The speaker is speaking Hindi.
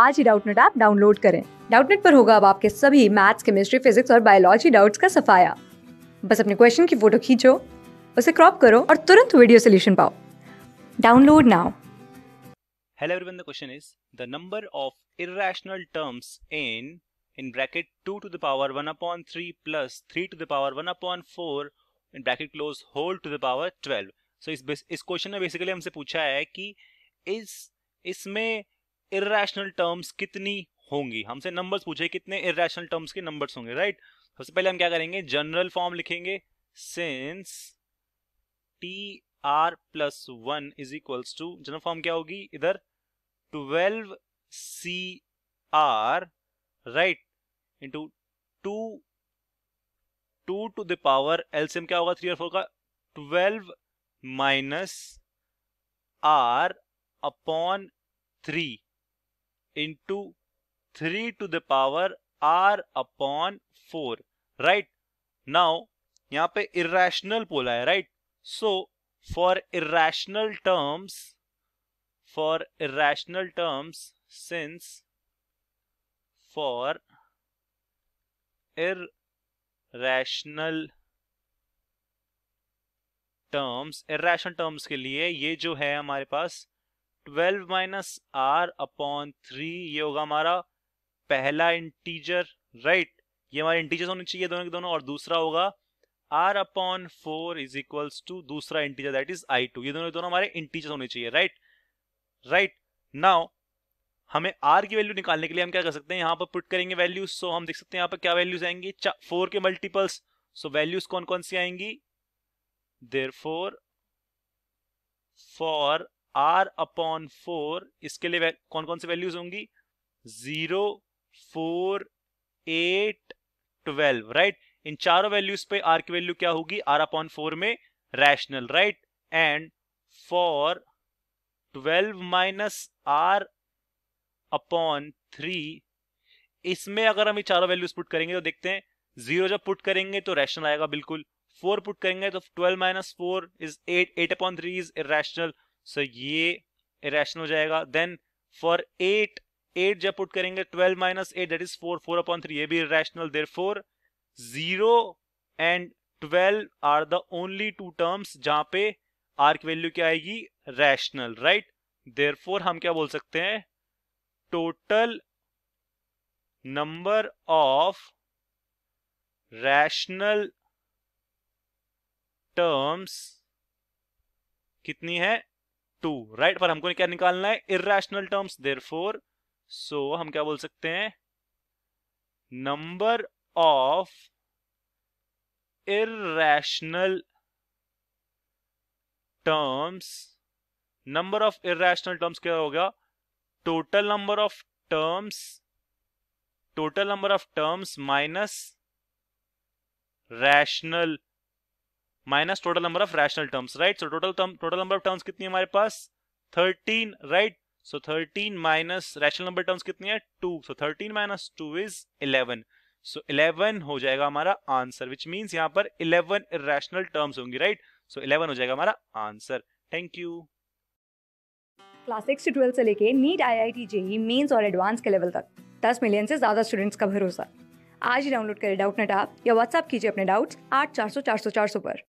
आज ही डाउटनेट ऐप डाउनलोड करें डाउटनेट पर होगा अब आपके सभी मैथ्स केमिस्ट्री फिजिक्स और बायोलॉजी डाउट्स का सफाया बस अपने क्वेश्चन की फोटो खींचो उसे क्रॉप करो और तुरंत वीडियो सोल्यूशन पाओ download now hello everyone the question is the number of irrational terms in in bracket 2 to the power 1 upon 3 plus 3 to the power 1 upon 4 in bracket close whole to the power 12 so इस इस क्वेश्चन में बेसिकली हमसे पूछा है कि इस इसमें इेशनल टर्म्स कितनी होंगी हमसे नंबर्स पूछे कितने इेशनल टर्म्स के नंबर्स होंगे राइट सबसे पहले हम क्या करेंगे जनरल फॉर्म लिखेंगे since T R plus one is equals to general form क्या होगी इधर twelve C R right into two two to the power एल्सियम क्या होगा थ्री और फोर का twelve minus R upon three into three to the power R upon four right now यहां पे इेशनल बोला है right so for irrational terms for irrational terms since for irrational terms irrational terms के लिए ये जो है हमारे पास twelve minus R upon three ये होगा हमारा पहला इंटीजर राइट ये हमारे इंटीजर्स होने चाहिए दोनों के दोनों और दूसरा होगा R upon four is equals to दूसरा integer that is I two ये दोनों दोनों हमारे इंटीजर्स होने चाहिए राइट राइट नाउ हमें आर की वैल्यू निकालने के लिए हम क्या कर सकते हैं यहाँ पर पुट करेंगे वैल्यूज सो हम देख सकते हैं यहाँ पर क्या वैल्यूज आएंगी फोर के मल्टीपल्स सो वैल्यूज कौन कौन सी आएंगी there four for R upon four इसके लिए कौन कौन सी वैल्यूज होंगी zero four eight twelve right इन चारों वैल्यूज पे आर की वैल्यू क्या होगी आर अपॉन फोर में rational right and for twelve minus R upon three इसमें अगर हम ये चारों वैल्यूज पुट करेंगे तो देखते हैं जीरो जब पुट करेंगे तो रैशनल आएगा बिल्कुल फोर पुट करेंगे तो twelve minus four is eight eight upon three is rational so so ये इेशनल हो जाएगा देन फॉर एट एट जब पुट करेंगे twelve minus eight that is four four upon three ये भी irrational there four zero and twelve are the only two terms जहां पे आर की वैल्यू क्या आएगी रैशनल राइट देर फोर हम क्या बोल सकते हैं total number of rational terms कितनी है टू राइट पर हमको क्या निकालना है इेशनल टर्म्स देर फोर सो हम क्या बोल सकते हैं number of irrational terms number of irrational terms क्या होगा total number of terms total number of terms minus rational minus total number of rational terms right so total total number of terms कितनी है हमारे पास thirteen right so thirteen minus rational number terms कितनी है two so thirteen minus two is eleven so eleven हो जाएगा हमारा आंसर विच मीन्स यहाँ पर इलेवन रैशनल टर्म्स होंगी राइट सो इलेवन हो जाएगा हमारा answer thank you class six से ट्वेल्थ से लेके NEET I I T JEE Mains और एडवांस के लेवल तक दस मिलियन से ज़्यादा स्टूडेंट्स का भरोसा आज ही डाउनलोड करें डाउट नेट आप या व्हाट्सअप कीजिए अपने डाउट्स आठ चार सौ चार सौ चार सौ पर